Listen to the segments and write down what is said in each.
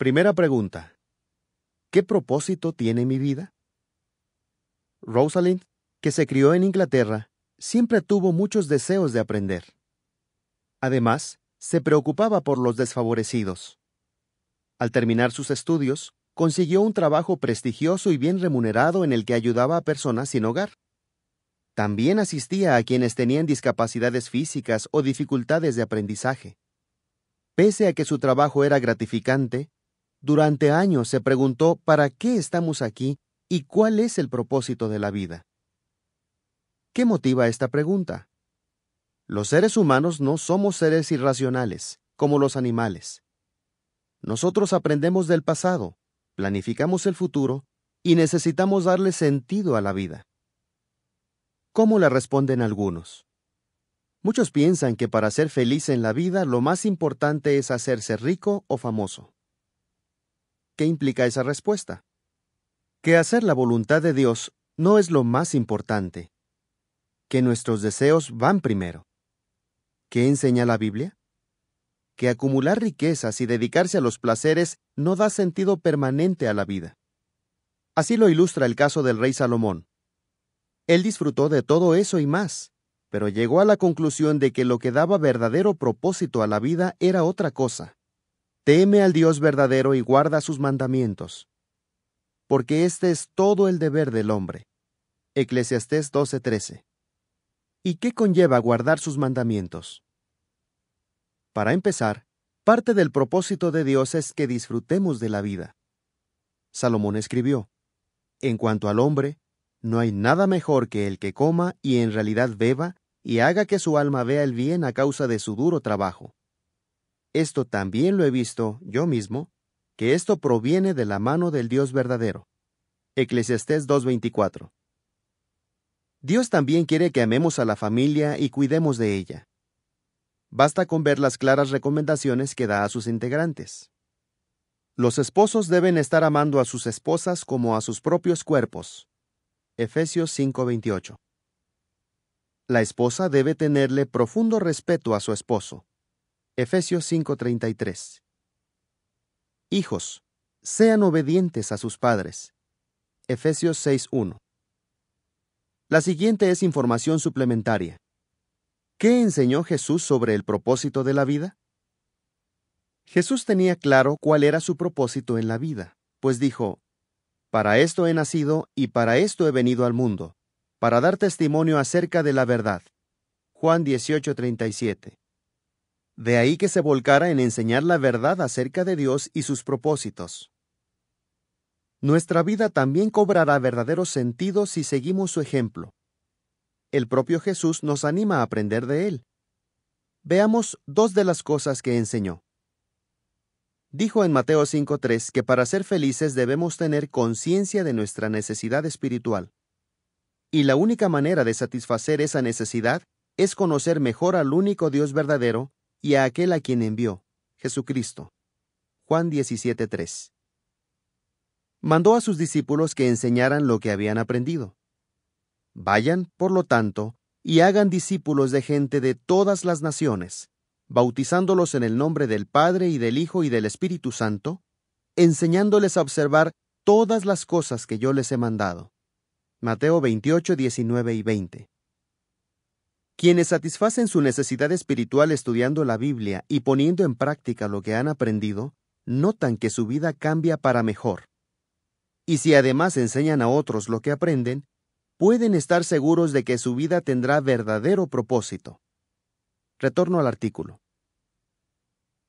Primera pregunta. ¿Qué propósito tiene mi vida? Rosalind, que se crió en Inglaterra, siempre tuvo muchos deseos de aprender. Además, se preocupaba por los desfavorecidos. Al terminar sus estudios, consiguió un trabajo prestigioso y bien remunerado en el que ayudaba a personas sin hogar. También asistía a quienes tenían discapacidades físicas o dificultades de aprendizaje. Pese a que su trabajo era gratificante, durante años se preguntó para qué estamos aquí y cuál es el propósito de la vida. ¿Qué motiva esta pregunta? Los seres humanos no somos seres irracionales, como los animales. Nosotros aprendemos del pasado, planificamos el futuro y necesitamos darle sentido a la vida. ¿Cómo la responden algunos? Muchos piensan que para ser feliz en la vida lo más importante es hacerse rico o famoso. ¿Qué implica esa respuesta? Que hacer la voluntad de Dios no es lo más importante, que nuestros deseos van primero. ¿Qué enseña la Biblia? Que acumular riquezas y dedicarse a los placeres no da sentido permanente a la vida. Así lo ilustra el caso del rey Salomón. Él disfrutó de todo eso y más, pero llegó a la conclusión de que lo que daba verdadero propósito a la vida era otra cosa. Teme al Dios verdadero y guarda sus mandamientos, porque este es todo el deber del hombre. Eclesiastés 12:13. ¿Y qué conlleva guardar sus mandamientos? Para empezar, parte del propósito de Dios es que disfrutemos de la vida. Salomón escribió, En cuanto al hombre, no hay nada mejor que el que coma y en realidad beba y haga que su alma vea el bien a causa de su duro trabajo esto también lo he visto yo mismo, que esto proviene de la mano del Dios verdadero. Eclesiastés 2.24. Dios también quiere que amemos a la familia y cuidemos de ella. Basta con ver las claras recomendaciones que da a sus integrantes. Los esposos deben estar amando a sus esposas como a sus propios cuerpos. Efesios 5:28. La esposa debe tenerle profundo respeto a su esposo. Efesios 5:33. Hijos, sean obedientes a sus padres. Efesios 6:1. La siguiente es información suplementaria. ¿Qué enseñó Jesús sobre el propósito de la vida? Jesús tenía claro cuál era su propósito en la vida, pues dijo, Para esto he nacido y para esto he venido al mundo, para dar testimonio acerca de la verdad. Juan 18:37. De ahí que se volcara en enseñar la verdad acerca de Dios y sus propósitos. Nuestra vida también cobrará verdadero sentido si seguimos su ejemplo. El propio Jesús nos anima a aprender de él. Veamos dos de las cosas que enseñó. Dijo en Mateo 5.3 que para ser felices debemos tener conciencia de nuestra necesidad espiritual. Y la única manera de satisfacer esa necesidad es conocer mejor al único Dios verdadero y a aquel a quien envió, Jesucristo. Juan 17:3. Mandó a sus discípulos que enseñaran lo que habían aprendido. Vayan, por lo tanto, y hagan discípulos de gente de todas las naciones, bautizándolos en el nombre del Padre y del Hijo y del Espíritu Santo, enseñándoles a observar todas las cosas que yo les he mandado. Mateo 28, 19 y 20. Quienes satisfacen su necesidad espiritual estudiando la Biblia y poniendo en práctica lo que han aprendido, notan que su vida cambia para mejor. Y si además enseñan a otros lo que aprenden, pueden estar seguros de que su vida tendrá verdadero propósito. Retorno al artículo.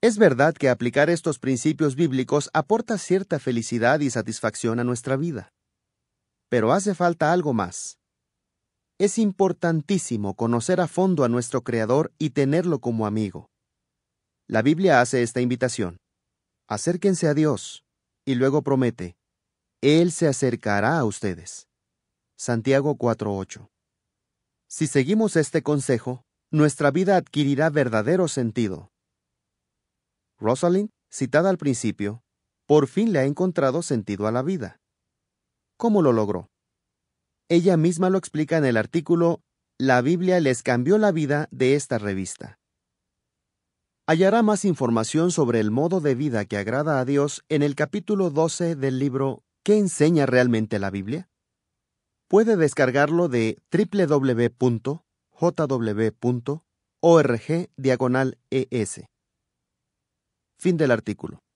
Es verdad que aplicar estos principios bíblicos aporta cierta felicidad y satisfacción a nuestra vida. Pero hace falta algo más. Es importantísimo conocer a fondo a nuestro Creador y tenerlo como amigo. La Biblia hace esta invitación. Acérquense a Dios, y luego promete, Él se acercará a ustedes. Santiago 4.8. Si seguimos este consejo, nuestra vida adquirirá verdadero sentido. Rosalind, citada al principio, por fin le ha encontrado sentido a la vida. ¿Cómo lo logró? Ella misma lo explica en el artículo La Biblia les cambió la vida de esta revista. Hallará más información sobre el modo de vida que agrada a Dios en el capítulo 12 del libro ¿Qué enseña realmente la Biblia? Puede descargarlo de www.jw.org es. Fin del artículo.